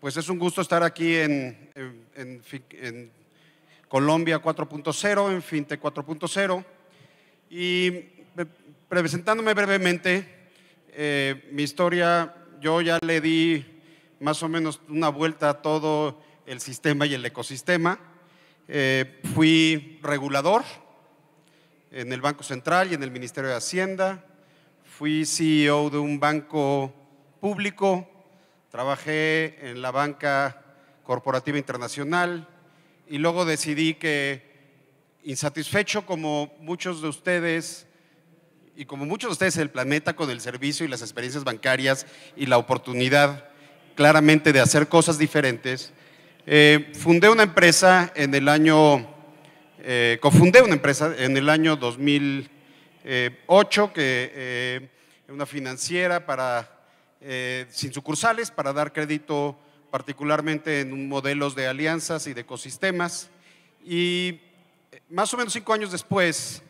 Pues es un gusto estar aquí en, Colombia 4.0, en Fintech 4.0. Y eh, presentándome brevemente, eh, mi historia yo ya le di más o menos una vuelta a todo el sistema y el ecosistema. Eh, fui regulador en el Banco Central y en el Ministerio de Hacienda. Fui CEO de un banco público. Trabajé en la banca corporativa internacional y luego decidí que, insatisfecho como muchos de ustedes, y como muchos de ustedes, el planeta con el servicio y las experiencias bancarias y la oportunidad claramente de hacer cosas diferentes, eh, fundé una empresa en el año, eh, cofundé una empresa en el año 2008, eh, que eh, una financiera para, sin sucursales para dar crédito particularmente en modelos de alianzas y de ecosistemas. Y más o menos cinco años después,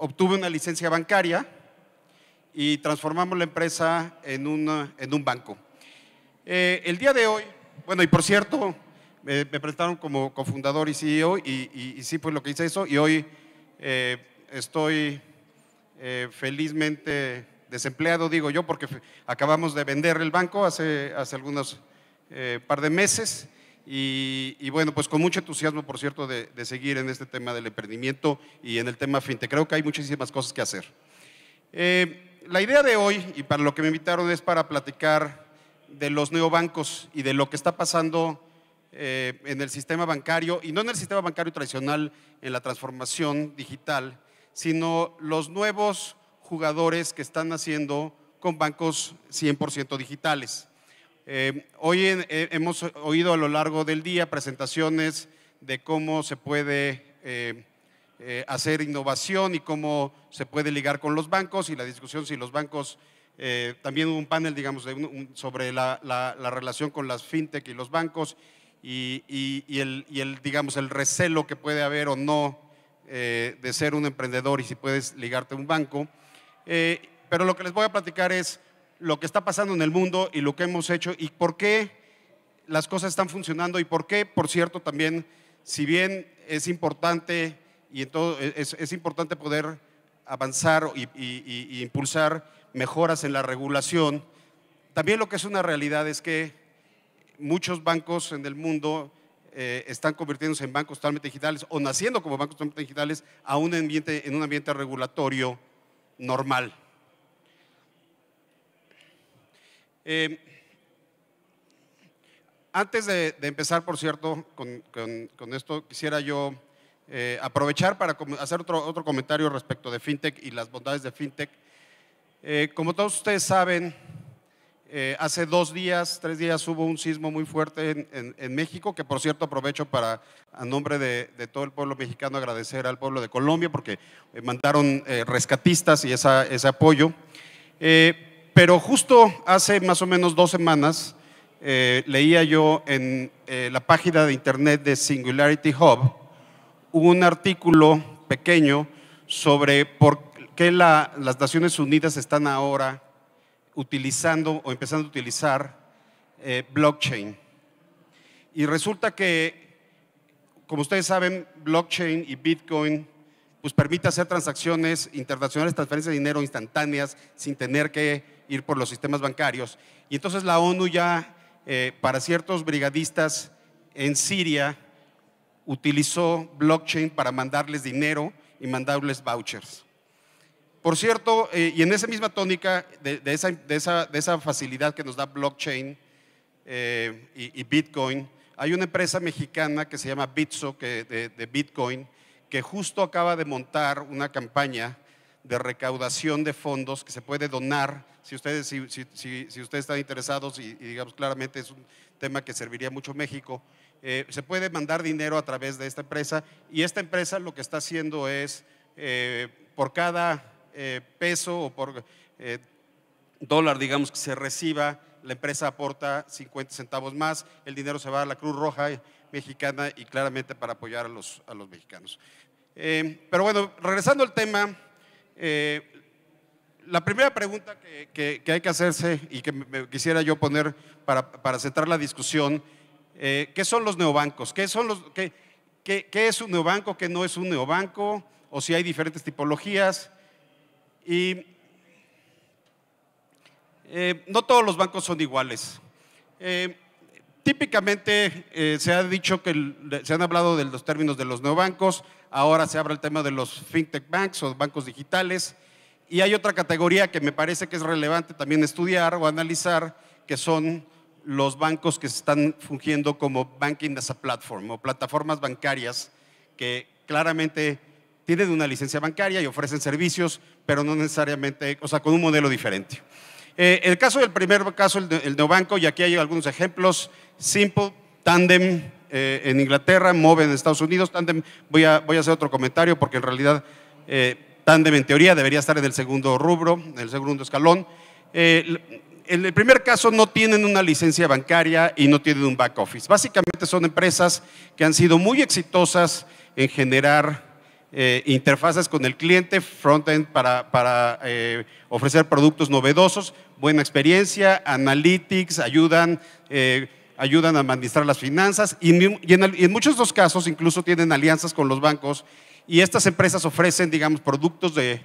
obtuve una licencia bancaria y transformamos la empresa en, en un banco. Eh, el día de hoy, bueno, y por cierto, me, prestaron como cofundador y CEO y, sí, pues lo que hice eso, y hoy eh, estoy eh, felizmente desempleado, digo yo, porque acabamos de vender el banco hace, hace algunos par de meses. Y, bueno, pues con mucho entusiasmo, por cierto, de, seguir en este tema del emprendimiento y en el tema fintech. Creo que hay muchísimas cosas que hacer. Eh, la idea de hoy, y para lo que me invitaron, es para platicar de los neobancos y de lo que está pasando eh, en el sistema bancario, y no en el sistema bancario tradicional, en la transformación digital, sino los nuevos jugadores que están haciendo con bancos 100% digitales. Eh, hoy eh, hemos oído a lo largo del día presentaciones de cómo se puede eh, hacer innovación y cómo se puede ligar con los bancos y la discusión si los bancos, también hubo un panel, digamos, sobre la, relación con las fintech y los bancos y, el, y, el, digamos, el recelo que puede haber o no de ser un emprendedor y si puedes ligarte a un banco. pero lo que les voy a platicar es lo que está pasando en el mundo y lo que hemos hecho y por qué las cosas están funcionando y por qué, por cierto, también, si bien es importante y en e-, es, importante poder avanzar y, impulsar mejoras en la regulación, también lo que es una realidad es que muchos bancos en el mundo eh, están convirtiéndose en bancos totalmente digitales o naciendo como bancos totalmente digitales a un ambiente, en un ambiente regulatorio normal. Eh, antes de, empezar, por cierto, con, esto, quisiera yo eh, aprovechar para hacer otro, otro, comentario respecto de FinTech y las bondades de FinTech. Eh, como todos ustedes saben, hace dos días, tres días hubo un sismo muy fuerte en, México, que por cierto aprovecho para, a nombre de, todo el pueblo mexicano, agradecer al pueblo de Colombia porque mandaron rescatistas y ese apoyo pero justo hace más o menos dos semanas eh, leía yo en eh, la página de internet de Singularity Hub un artículo pequeño sobre por qué las Naciones Unidas están ahora utilizando o empezando a utilizar eh, blockchain. Y resulta que, como ustedes saben, blockchain y Bitcoin pues permite hacer transacciones internacionales, transferencias de dinero instantáneas sin tener que ir por los sistemas bancarios. Y entonces la ONU ya, eh, para ciertos brigadistas en Siria, utilizó blockchain para mandarles dinero y mandarles vouchers. Por cierto, eh, y en esa misma tónica de, esa, facilidad que nos da blockchain eh, y, Bitcoin, hay una empresa mexicana que se llama Bitso de Bitcoin que justo acaba de montar una campaña de recaudación de fondos que se puede donar. Si ustedes, si, ustedes están interesados, y, digamos claramente es un tema que serviría mucho México, eh, se puede mandar dinero a través de esta empresa y esta empresa lo que está haciendo es, eh, por cada eh, peso o por dólar, digamos, que se reciba, la empresa aporta 50 centavos más, el dinero se va a la Cruz Roja mexicana y claramente para apoyar a los, a los mexicanos. pero bueno, regresando al tema eh, la primera pregunta que, hay que hacerse y que me quisiera yo poner para, para centrar la discusión, eh, ¿qué son los neobancos? ¿Qué, son los, qué, es un neobanco? ¿Qué no es un neobanco? ¿O si hay diferentes tipologías? Y eh, no todos los bancos son iguales típicamente eh, se ha dicho que se han hablado de los términos de los neobancos, ahora se abre el tema de los fintech banks o bancos digitales, y hay otra categoría que me parece que es relevante también estudiar o analizar, que son los bancos que están fungiendo como banking as a platform o plataformas bancarias que claramente tienen una licencia bancaria y ofrecen servicios, pero no necesariamente, o sea, con un modelo diferente. Eh, el caso del primer caso, el, de, Banco neobanco, y aquí hay algunos ejemplos, Simple, Tandem eh, en Inglaterra, Move en Estados Unidos, Tandem, voy a, voy a hacer otro comentario porque en realidad eh, Tandem en teoría debería estar en el segundo rubro, en el segundo escalón. En el primer caso no tienen una licencia bancaria y no tienen un back office. Básicamente son empresas que han sido muy exitosas en generar eh, interfaces con el cliente, frontend para, para eh, ofrecer productos novedosos, buena experiencia, analytics, ayudan, eh, ayudan a administrar las finanzas y, en, muchos de los casos incluso tienen alianzas con los bancos y estas empresas ofrecen, digamos, productos de,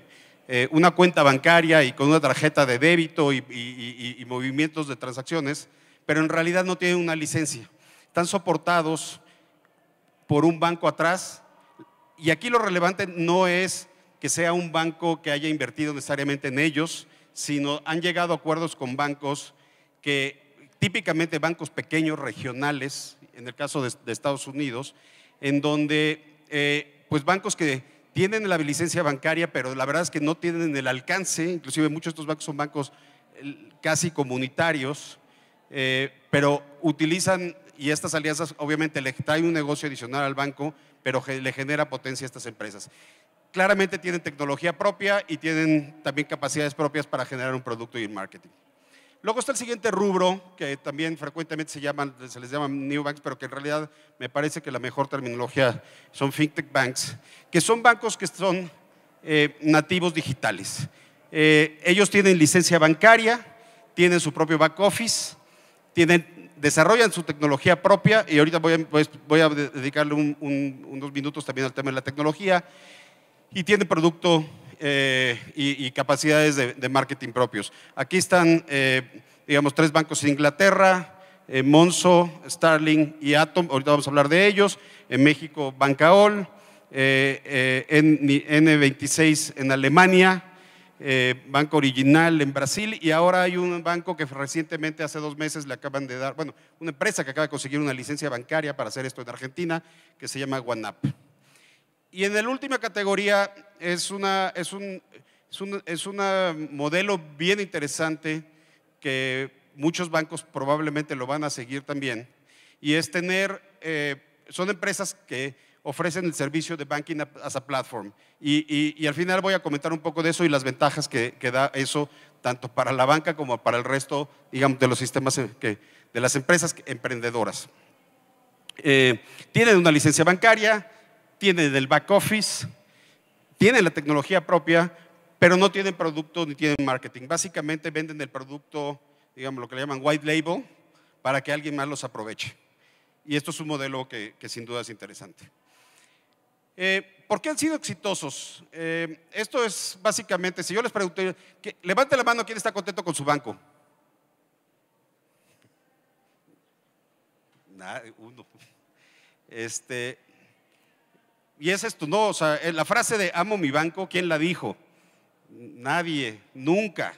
una cuenta bancaria y con una tarjeta de débito y, movimientos de transacciones, pero en realidad no tienen una licencia. Están soportados por un banco atrás y aquí lo relevante no es que sea un banco que haya invertido necesariamente en ellos, sino han llegado a acuerdos con bancos que típicamente bancos pequeños, regionales, en el caso de, Estados Unidos, en donde eh, pues bancos que tienen la licencia bancaria, pero la verdad es que no tienen el alcance, inclusive muchos de estos bancos son bancos casi comunitarios, eh, pero utilizan, y estas alianzas obviamente le traen un negocio adicional al banco, pero le genera potencia a estas empresas. Claramente tienen tecnología propia y tienen también capacidades propias para generar un producto y un marketing. Luego está el siguiente rubro, que también frecuentemente se, llaman, se les llama new banks, pero que en realidad me parece que la mejor terminología son fintech banks, que son bancos que son eh, nativos digitales. Eh, ellos tienen licencia bancaria, tienen su propio back office, tienen desarrollan su tecnología propia y ahorita voy a, dedicarle unos minutos también al tema de la tecnología y tiene producto eh, y, capacidades de, marketing propios. Aquí están, eh, digamos, tres bancos en Inglaterra, eh, Monzo, Starling y Atom, ahorita vamos a hablar de ellos, en México Bancaol, en N26 en Alemania, eh, banco Original en Brasil y ahora hay un banco que recientemente, hace dos meses, le acaban de dar, bueno, una empresa que acaba de conseguir una licencia bancaria para hacer esto en Argentina, que se llama OneUp. Y en la última categoría es una, es un es un modelo bien interesante que muchos bancos probablemente lo van a seguir también. Y es tener, eh, son empresas que ofrecen el servicio de Banking as a Platform. Y, y, al final voy a comentar un poco de eso y las ventajas que, que, da eso tanto para la banca como para el resto, digamos, de los sistemas que, de las empresas emprendedoras. Eh, tienen una licencia bancaria, tienen el back office, tienen la tecnología propia, pero no tienen producto ni tienen marketing. Básicamente venden el producto, digamos, lo que le llaman white label, para que alguien más los aproveche. Y esto es un modelo que, que sin duda es interesante. Eh, ¿Por qué han sido exitosos? Eh, esto es básicamente, si yo les pregunto, que, levante la mano quién está contento con su banco. uno. Este, y es tu no, o sea, la frase de amo mi banco, ¿quién la dijo? Nadie, nunca.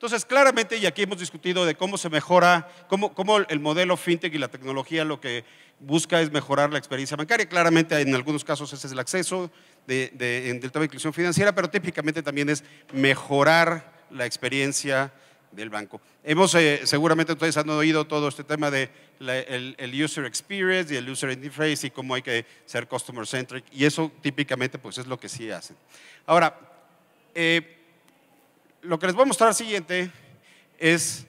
Entonces, claramente, y aquí hemos discutido de cómo se mejora, cómo, el modelo fintech y la tecnología lo que busca es mejorar la experiencia bancaria. Claramente, en algunos casos ese es el acceso de, del tema de inclusión financiera, pero típicamente también es mejorar la experiencia del banco. Hemos, eh, seguramente ustedes han oído todo este tema de el, user experience y el user interface y cómo hay que ser customer centric, y eso típicamente pues es lo que sí hacen. Ahora, eh, lo que les voy a mostrar siguiente es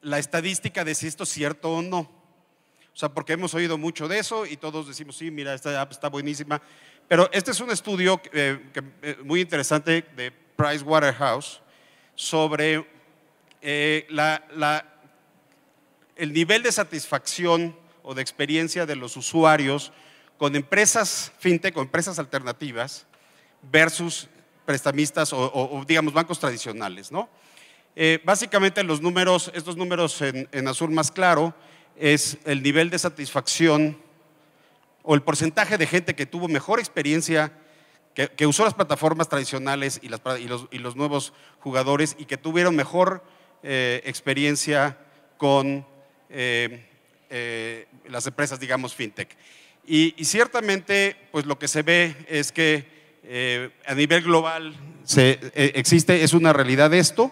la estadística de si esto es cierto o no. O sea, porque hemos oído mucho de eso y todos decimos, sí, mira, esta app está buenísima. Pero este es un estudio eh, eh, muy interesante de Pricewaterhouse sobre eh, el nivel de satisfacción o de experiencia de los usuarios con empresas fintech, con empresas alternativas, versus prestamistas o, digamos, bancos tradicionales, ¿no? Eh, básicamente los números, estos números en, azul más claro, es el nivel de satisfacción o el porcentaje de gente que tuvo mejor experiencia, que, usó las plataformas tradicionales y, los, nuevos jugadores y que tuvieron mejor eh, experiencia con eh, las empresas, digamos, fintech. Y, y, ciertamente, pues lo que se ve es que eh, a nivel global eh, existe, es una realidad esto.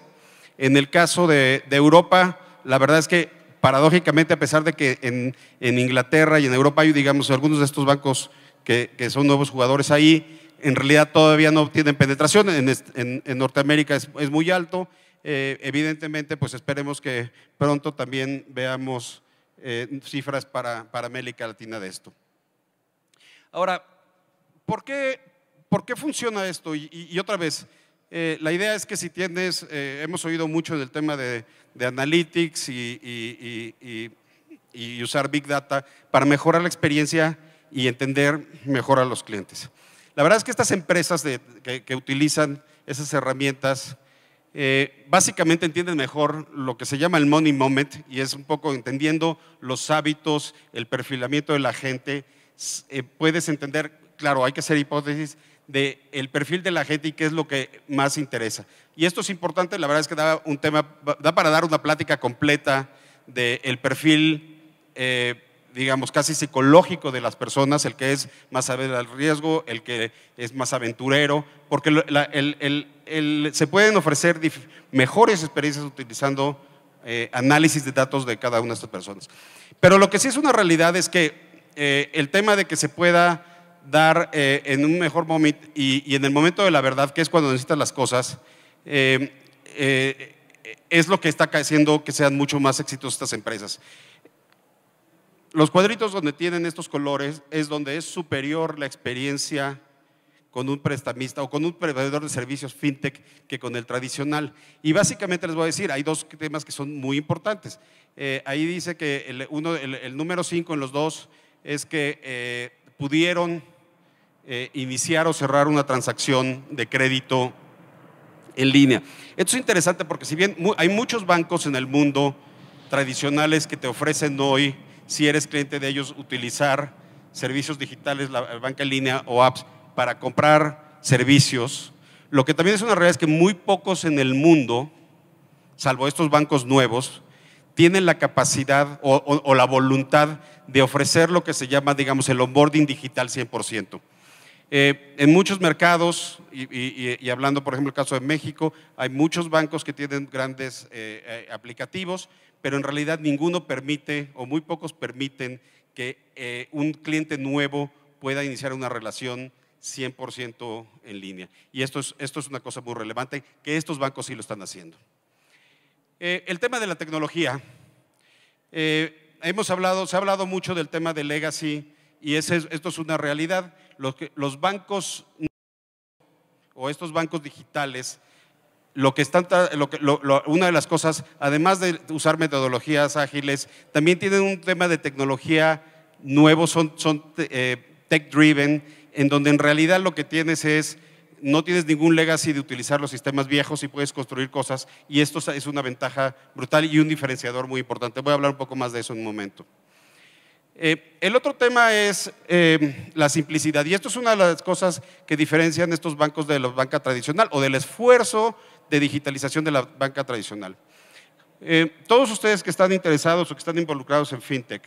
En el caso de, Europa, la verdad es que paradójicamente, a pesar de que en, Inglaterra y en Europa hay, digamos, algunos de estos bancos que, son nuevos jugadores ahí, en realidad todavía no obtienen penetración, en, Norteamérica es, muy alto, eh, evidentemente pues esperemos que pronto también veamos cifras para, América Latina de esto. Ahora, ¿por qué, ¿por qué funciona esto? Y, otra vez, eh, la idea es que si tienes, eh, hemos oído mucho del tema de, analytics y, usar Big Data para mejorar la experiencia y entender mejor a los clientes. La verdad es que estas empresas que, utilizan esas herramientas eh, básicamente entienden mejor lo que se llama el money moment y es un poco entendiendo los hábitos, el perfilamiento de la gente. puedes entender, claro, hay que hacer hipótesis, del perfil de la gente y qué es lo que más interesa. Y esto es importante, la verdad es que da, un tema, da para dar una plática completa del perfil, eh, digamos, casi psicológico de las personas, el que es más saber al riesgo, el que es más aventurero, porque se pueden ofrecer mejores experiencias utilizando eh, análisis de datos de cada una de estas personas. Pero lo que sí es una realidad es que eh, el tema de que se pueda dar eh, en un mejor momento y, en el momento de la verdad, que es cuando necesitas las cosas, eh, eh, es lo que está haciendo que sean mucho más exitosas estas empresas. Los cuadritos donde tienen estos colores es donde es superior la experiencia con un prestamista o con un proveedor de servicios fintech que con el tradicional. Y básicamente les voy a decir, hay dos temas que son muy importantes. ahí dice que el, número 5 en los dos es que pudieron eh, iniciar o cerrar una transacción de crédito en línea. Esto es interesante porque si bien hay muchos bancos en el mundo tradicionales que te ofrecen hoy, si eres cliente de ellos, utilizar servicios digitales, la banca en línea o apps para comprar servicios. Lo que también es una realidad es que muy pocos en el mundo, salvo estos bancos nuevos, tienen la capacidad o la voluntad de ofrecer lo que se llama, digamos, el onboarding digital 100%. Eh, en muchos mercados, y, hablando por ejemplo el caso de México, hay muchos bancos que tienen grandes eh, eh, aplicativos, pero en realidad ninguno permite o muy pocos permiten que un cliente nuevo pueda iniciar una relación 100% en línea. Y esto es, esto es una cosa muy relevante, que estos bancos sí lo están haciendo. el tema de la tecnología hemos hablado, se ha hablado mucho del tema de legacy y esto es una realidad. Los, bancos o estos bancos digitales, lo que están, una de las cosas, además de usar metodologías ágiles, también tienen un tema de tecnología nuevo, son, eh, tech driven, en donde en realidad lo que tienes es no tienes ningún legacy de utilizar los sistemas viejos y puedes construir cosas y esto es una ventaja brutal y un diferenciador muy importante. Voy a hablar un poco más de eso en un momento. Eh, el otro tema es em, la simplicidad y esto es una de las cosas que diferencian estos bancos de la banca tradicional o del esfuerzo de digitalización de la banca tradicional. Eh, todos ustedes que están interesados o que están involucrados en FinTech,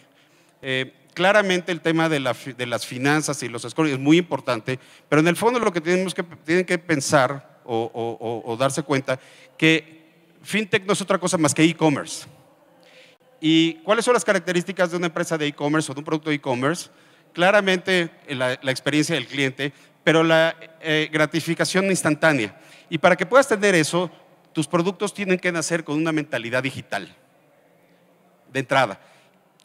eh, Claramente el tema de, las finanzas y los escorios es muy importante, pero en el fondo lo que tenemos que, tienen que pensar o, darse cuenta que fintech no es otra cosa más que e-commerce. ¿Y cuáles son las características de una empresa de e-commerce o de un producto de e-commerce? Claramente eh, la, experiencia del cliente, pero la eh, gratificación instantánea. Y para que puedas tener eso, tus productos tienen que nacer con una mentalidad digital, de entrada.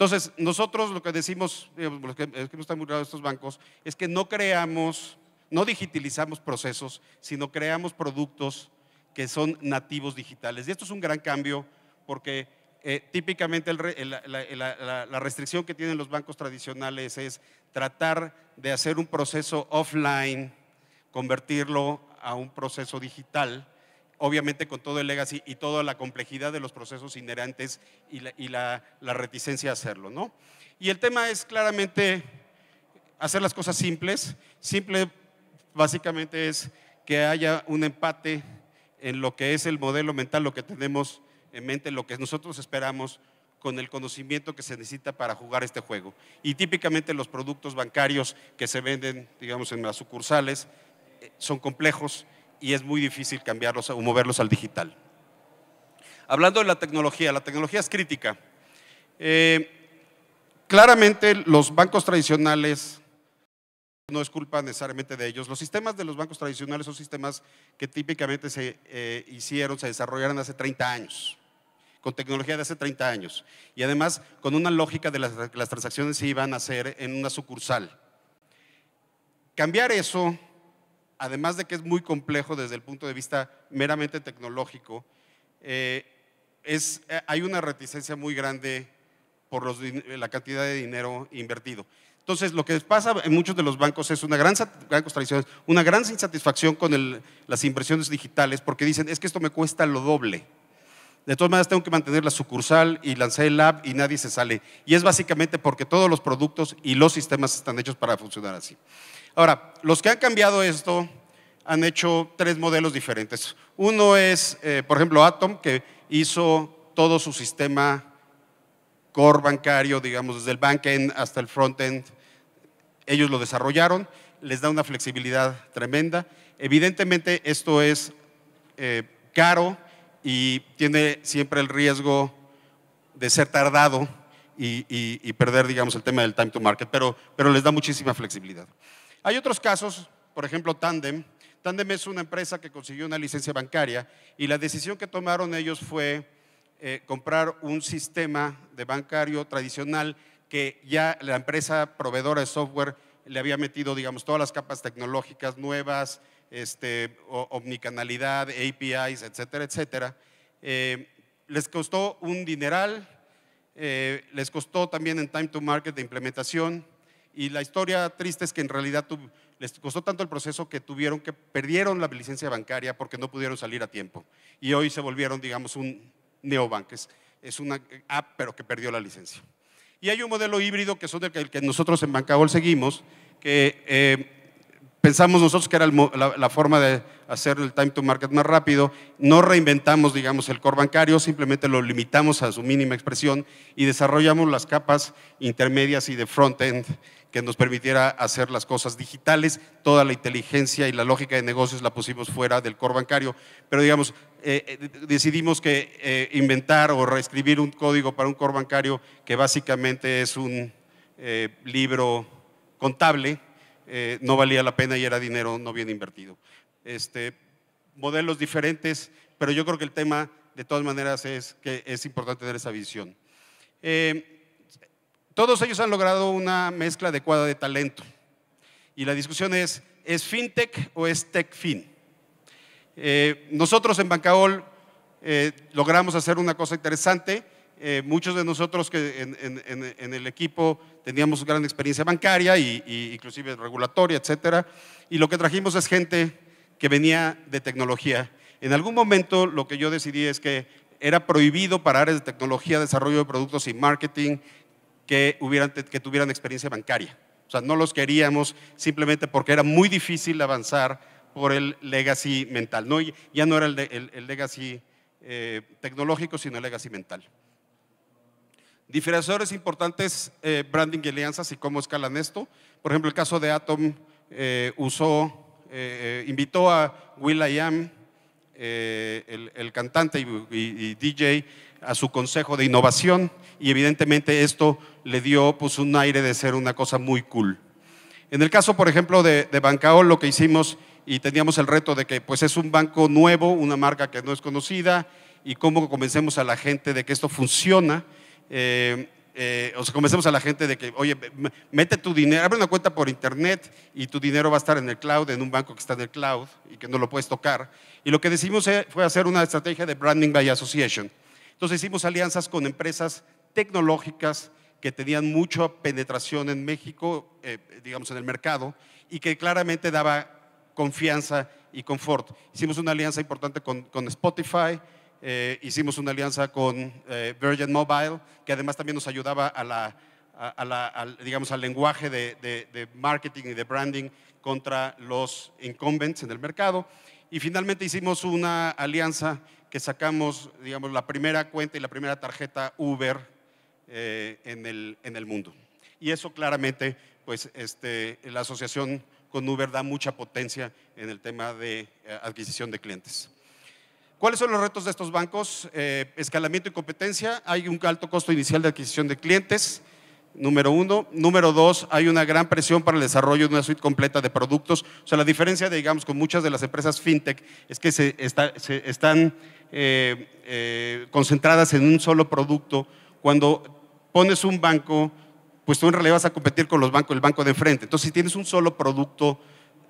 Entonces, nosotros lo que decimos, eh, lo que, es que no están muy estos bancos, es que no creamos, no digitalizamos procesos, sino creamos productos que son nativos digitales. Y esto es un gran cambio porque eh, típicamente la, restricción que tienen los bancos tradicionales es tratar de hacer un proceso offline, convertirlo a un proceso digital obviamente con todo el legacy y toda la complejidad de los procesos inherentes y la, reticencia a hacerlo, ¿no? Y el tema es claramente hacer las cosas simples. Simple básicamente es que haya un empate en lo que es el modelo mental, lo que tenemos en mente, lo que nosotros esperamos con el conocimiento que se necesita para jugar este juego. Y típicamente los productos bancarios que se venden, digamos, en las sucursales eh, son complejos y es muy difícil cambiarlos o moverlos al digital. Hablando de la tecnología, la tecnología es crítica. Eh, claramente los bancos tradicionales, no es culpa necesariamente de ellos, los sistemas de los bancos tradicionales son sistemas que típicamente se eh, hicieron, se desarrollaron hace 30 años, con tecnología de hace 30 años, y además con una lógica de las, las transacciones se iban a hacer en una sucursal. Cambiar eso además de que es muy complejo desde el punto de vista meramente tecnológico, eh, eh, hay una reticencia muy grande por la cantidad de dinero invertido. Entonces, lo que pasa en muchos de los bancos es una gran, una gran insatisfacción con las inversiones digitales porque dicen, es que esto me cuesta lo doble. De todas maneras, tengo que mantener la sucursal y lancé el app y nadie se sale. Y es básicamente porque todos los productos y los sistemas están hechos para funcionar así. Ahora, los que han cambiado esto han hecho tres modelos diferentes. Uno es, eh, por ejemplo, Atom, que hizo todo su sistema core bancario, digamos, desde el backend hasta el frontend. Ellos lo desarrollaron, les da una flexibilidad tremenda. Evidentemente, esto es eh, caro y tiene siempre el riesgo de ser tardado y, perder, digamos, el tema del time to market, pero les da muchísima flexibilidad. Hay otros casos, por ejemplo, Tandem. Tandem es una empresa que consiguió una licencia bancaria y la decisión que tomaron ellos fue eh, comprar un sistema de bancario tradicional que ya la empresa proveedora de software le había metido, digamos, todas las capas tecnológicas nuevas, este, omnicanalidad, APIs, etcétera, etcétera. Eh, les costó un dineral, eh, les costó también en time to market de implementación y la historia triste es que en realidad les costó tanto el proceso que tuvieron que perdieron la licencia bancaria porque no pudieron salir a tiempo. Y hoy se volvieron, digamos, un neobank. Es, es una app, pero que perdió la licencia. Y hay un modelo híbrido que son el que, nosotros en Bancagol seguimos, que eh, Pensamos nosotros que era la, forma de hacer el time to market más rápido, no reinventamos, digamos, el core bancario, simplemente lo limitamos a su mínima expresión y desarrollamos las capas intermedias y de front-end que nos permitiera hacer las cosas digitales, toda la inteligencia y la lógica de negocios la pusimos fuera del core bancario, pero digamos, eh, eh, decidimos que eh, inventar o reescribir un código para un core bancario que básicamente es un libro contable, eh, no valía la pena y era dinero no bien invertido. Este, modelos diferentes, pero yo creo que el tema de todas maneras es que es importante tener esa visión. Eh, todos ellos han logrado una mezcla adecuada de talento y la discusión es, ¿es fintech o es techfin? Eh, nosotros en Bancaol logramos hacer una cosa interesante eh, muchos de nosotros que en, el equipo teníamos gran experiencia bancaria y, inclusive regulatoria, etcétera. Y lo que trajimos es gente que venía de tecnología. En algún momento lo que yo decidí es que era prohibido para áreas de tecnología, desarrollo de productos y marketing que, tuvieran experiencia bancaria. O sea, no los queríamos simplemente porque era muy difícil avanzar por el legacy mental. ya no era el, legacy eh, tecnológico, sino el legacy mental. Diferenciadores importantes, eh, branding y alianzas y cómo escalan esto. Por ejemplo, el caso de Atom eh, usó, eh, invitó a Will I el, cantante y, DJ, a su consejo de innovación y evidentemente esto le dio pues, un aire de ser una cosa muy cool. En el caso, por ejemplo, de, Bancaol, Bancao, lo que hicimos y teníamos el reto de que pues, es un banco nuevo, una marca que no es conocida y cómo convencemos a la gente de que esto funciona eh, eh, o sea, convencemos a la gente de que, oye, mete tu dinero, abre una cuenta por internet y tu dinero va a estar en el cloud, en un banco que está en el cloud y que no lo puedes tocar. Y lo que decidimos eh, fue hacer una estrategia de branding by association. Entonces hicimos alianzas con empresas tecnológicas que tenían mucha penetración en México, eh, digamos en el mercado, y que claramente daba confianza y confort. Hicimos una alianza importante con, con Spotify, eh, hicimos una alianza con eh, Virgin Mobile, que además también nos ayudaba al, digamos, al lenguaje de, marketing y de branding contra los incumbents en el mercado. Y finalmente hicimos una alianza que sacamos, digamos, la primera cuenta y la primera tarjeta Uber eh, en, el, en el mundo. Y eso claramente, pues este, la asociación con Uber da mucha potencia en el tema de adquisición de clientes. ¿Cuáles son los retos de estos bancos? Eh, escalamiento y competencia. Hay un alto costo inicial de adquisición de clientes, número uno. Número dos, hay una gran presión para el desarrollo de una suite completa de productos. O sea, la diferencia, digamos, con muchas de las empresas fintech es que se, están eh, eh, concentradas en un solo producto. Cuando pones un banco, pues tú en realidad vas a competir con los bancos, el banco de enfrente. Entonces, si tienes un solo producto,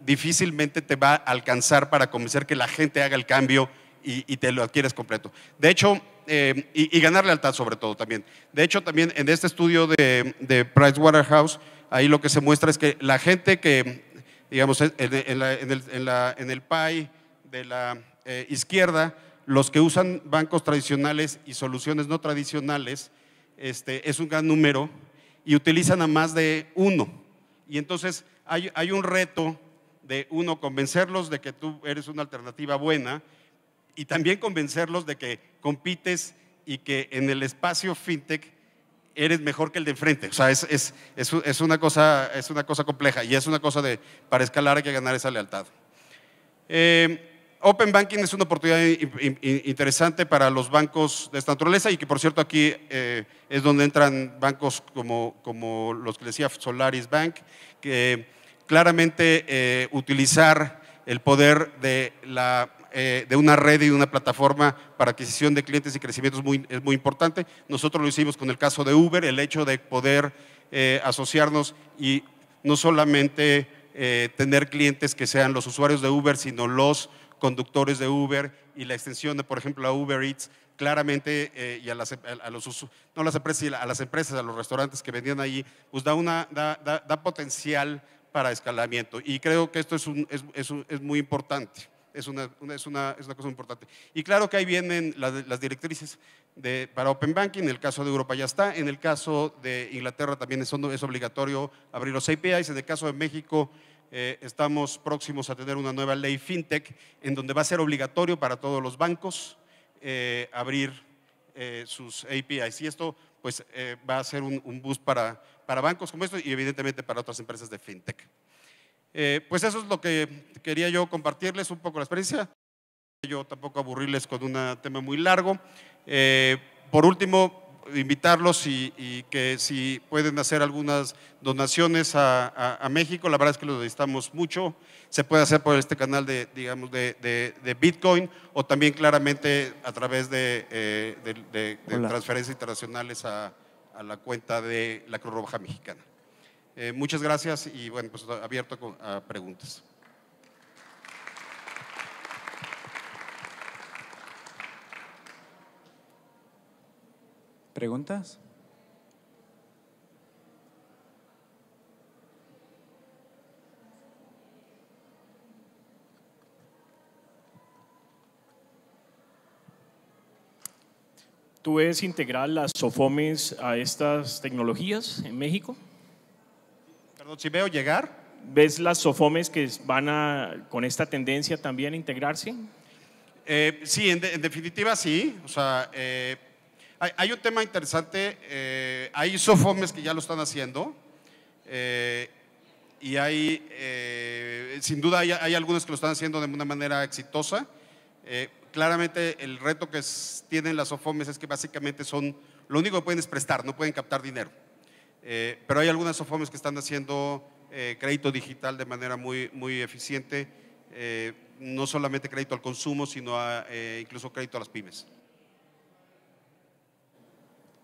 difícilmente te va a alcanzar para convencer que la gente haga el cambio y, te lo adquieres completo. De hecho, eh, y, ganar lealtad sobre todo también. De hecho, también en este estudio de, de Pricewaterhouse, ahí lo que se muestra es que la gente que, digamos, en, el, en PAI de la eh, izquierda, los que usan bancos tradicionales y soluciones no tradicionales, este, es un gran número y utilizan a más de uno. Y entonces hay, hay un reto de uno, convencerlos de que tú eres una alternativa buena y también convencerlos de que compites y que en el espacio fintech eres mejor que el de enfrente. O sea, es, es, una cosa, es una cosa compleja y es una cosa de, para escalar hay que ganar esa lealtad. Eh, Open Banking es una oportunidad interesante para los bancos de esta naturaleza y que por cierto aquí eh, es donde entran bancos como, como los que decía Solaris Bank, que claramente eh, utilizar el poder de la eh, de una red y de una plataforma para adquisición de clientes y crecimiento es muy, es muy importante. Nosotros lo hicimos con el caso de Uber, el hecho de poder eh, asociarnos y no solamente eh, tener clientes que sean los usuarios de Uber, sino los conductores de Uber y la extensión de, por ejemplo, a Uber Eats, claramente, y a las, los, no las empresas, a las empresas, a los restaurantes que vendían allí pues da, una, da, potencial para escalamiento. Y creo que esto es, es muy importante es una, cosa importante. Y claro que ahí vienen las, directrices para Open Banking, en el caso de Europa ya está, en el caso de Inglaterra también es, es obligatorio abrir los APIs, en el caso de México eh, estamos próximos a tener una nueva ley FinTech en donde va a ser obligatorio para todos los bancos eh, abrir eh, sus APIs. Y esto pues va a ser un, un boost para, para bancos como esto, y evidentemente para otras empresas de FinTech. Eh, pues eso es lo que quería yo compartirles un poco la experiencia. Yo tampoco aburrirles con un tema muy largo. Eh, por último, invitarlos y, que si pueden hacer algunas donaciones a, México, la verdad es que lo necesitamos mucho. Se puede hacer por este canal de, digamos, de, Bitcoin o también claramente a través de, eh, transferencias internacionales a la cuenta de la Cruz Roja Mexicana. Eh, muchas gracias y bueno, pues abierto a preguntas. ¿Preguntas? ¿Tú ves integrar las SOFOMES a estas tecnologías en México? si veo llegar. ¿Ves las sofomes que van a, con esta tendencia también a integrarse? Eh, sí, en, definitiva sí. O sea, eh, hay, un tema interesante. Eh, hay sofomes que ya lo están haciendo. y hay, sin duda, hay, algunos que lo están haciendo de una manera exitosa. claramente, el reto que tienen las sofomes es que básicamente son, lo único que pueden es prestar, no pueden captar dinero. Eh, pero hay algunas SOFOMES que están haciendo eh, crédito digital de manera muy, muy eficiente, eh, no solamente crédito al consumo, sino incluso crédito a las pymes.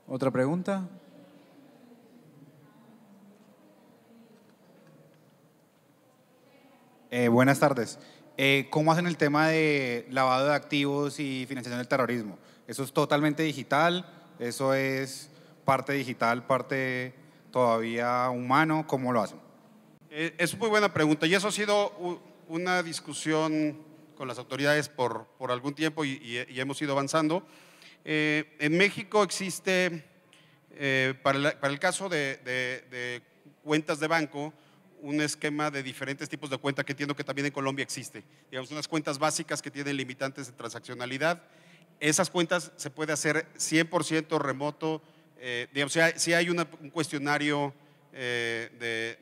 ¿Otra pregunta? buenas tardes. ¿Cómo hacen el tema de lavado de activos y financiación del terrorismo? ¿Eso es totalmente digital? ¿Eso es parte digital, parte todavía humano? ¿Cómo lo hacen? Eh, es muy buena pregunta y eso ha sido una discusión con las autoridades por, por algún tiempo y, hemos ido avanzando. Eh, en México existe, eh, para, para, el caso de, cuentas de banco, un esquema de diferentes tipos de cuenta que entiendo que también en Colombia existe. Digamos, unas cuentas básicas que tienen limitantes de transaccionalidad. Esas cuentas se puede hacer 100% remoto, eh, digamos, si hay, un cuestionario eh,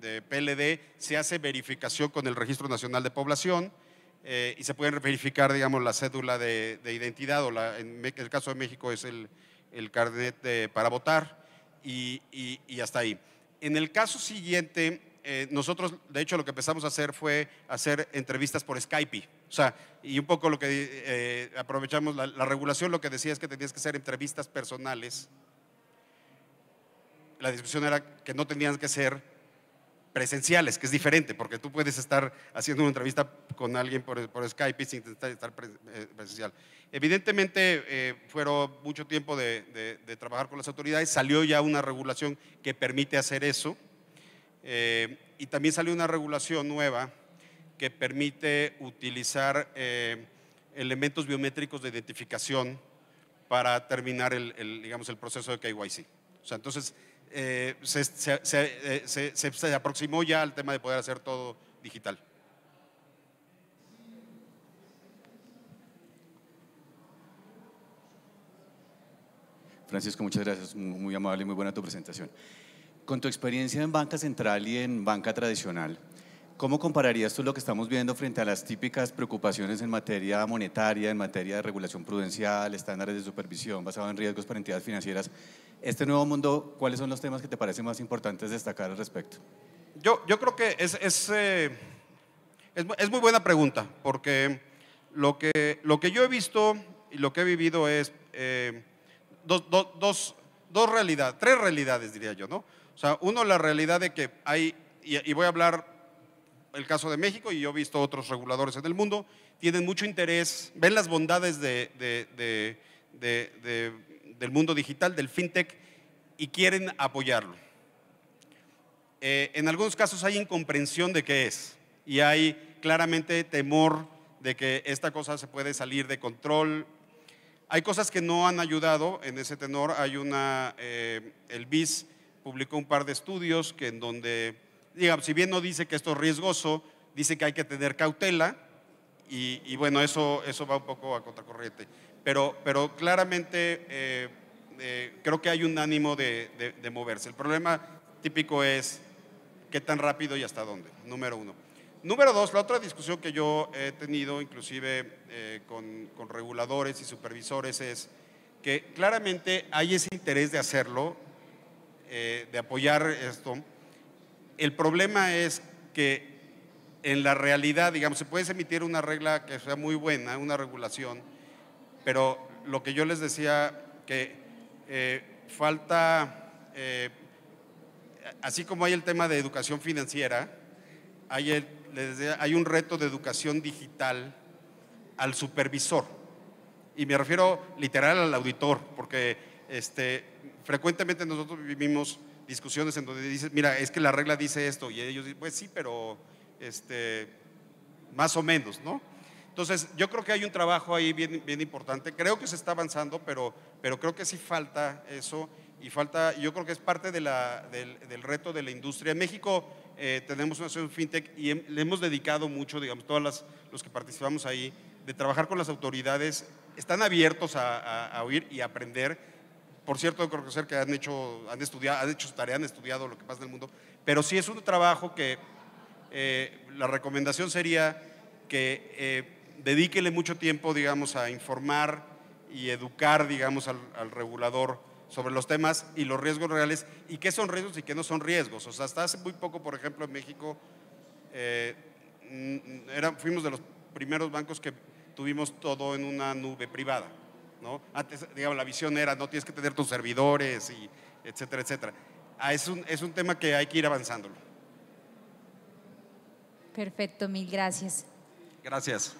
de, PLD, se hace verificación con el Registro Nacional de Población eh, y se pueden verificar, digamos, la cédula de, identidad o la, en el caso de México es el, el carnet para votar y, hasta ahí. En el caso siguiente, nosotros, de hecho, lo que empezamos a hacer fue hacer entrevistas por Skype o sea, y un poco lo que eh, aprovechamos, la, regulación lo que decía es que tenías que hacer entrevistas personales. La discusión era que no tenían que ser presenciales, que es diferente, porque tú puedes estar haciendo una entrevista con alguien por, por Skype sin estar eh, presencial. Evidentemente, eh, fueron mucho tiempo de, trabajar con las autoridades, salió ya una regulación que permite hacer eso, y también salió una regulación nueva que permite utilizar eh, elementos biométricos de identificación para terminar el, digamos, el proceso de KYC. O sea, entonces eh, se, aproximó ya al tema de poder hacer todo digital. Francisco, muchas gracias, muy, amable y muy buena tu presentación. Con tu experiencia en banca central y en banca tradicional, ¿Cómo compararías tú lo que estamos viendo frente a las típicas preocupaciones en materia monetaria, en materia de regulación prudencial, estándares de supervisión basado en riesgos para entidades financieras? Este nuevo mundo, ¿cuáles son los temas que te parecen más importantes destacar al respecto? Yo, yo creo que es, es, eh, es, muy buena pregunta, porque lo que, lo que yo he visto y lo que he vivido es eh, dos, dos, dos, dos realidades, tres realidades diría yo, ¿no? O sea, uno, la realidad de que hay, y, y voy a hablar el caso de México y yo he visto otros reguladores en el mundo, tienen mucho interés, ven las bondades del mundo digital, del fintech, y quieren apoyarlo. Eh, en algunos casos hay incomprensión de qué es y hay claramente temor de que esta cosa se puede salir de control. Hay cosas que no han ayudado en ese tenor. Hay una, eh, el BIS publicó un par de estudios que en donde digamos, si bien no dice que esto es riesgoso, dice que hay que tener cautela y, bueno, eso, eso va un poco a contracorriente. Pero, pero claramente eh, eh, creo que hay un ánimo de, moverse. El problema típico es qué tan rápido y hasta dónde, número uno. Número dos, la otra discusión que yo he tenido inclusive eh, con, reguladores y supervisores es que claramente hay ese interés de hacerlo, de apoyar esto, el problema es que en la realidad, digamos, se puede emitir una regla que sea muy buena, una regulación, pero lo que yo les decía que eh, falta, eh, así como hay el tema de educación financiera, hay, un reto de educación digital al supervisor. Y me refiero literal al auditor, porque este, frecuentemente nosotros vivimos discusiones en donde dices, mira, es que la regla dice esto, y ellos dicen, pues sí, pero este, más o menos, ¿no? Entonces, yo creo que hay un trabajo ahí bien, importante. Creo que se está avanzando, pero, pero creo que sí falta eso y falta, yo creo que es parte de la, del, reto de la industria. En México eh, tenemos una asociación fintech y le hemos dedicado mucho, digamos, todos las, los que participamos ahí, de trabajar con las autoridades. Están abiertos a, oír y aprender por cierto, creo que han hecho, han estudiado, han hecho tarea, han estudiado lo que pasa en el mundo, pero sí es un trabajo que eh, la recomendación sería que eh, dedíquele mucho tiempo, digamos, a informar y educar, digamos, al, regulador sobre los temas y los riesgos reales y qué son riesgos y qué no son riesgos. O sea, hasta hace muy poco, por ejemplo, en México, eh, fuimos de los primeros bancos que tuvimos todo en una nube privada. ¿no? Antes, digamos, la visión era, no tienes que tener tus servidores, y etcétera, etcétera. Ah, es, un, es un tema que hay que ir avanzando Perfecto, mil gracias. Gracias.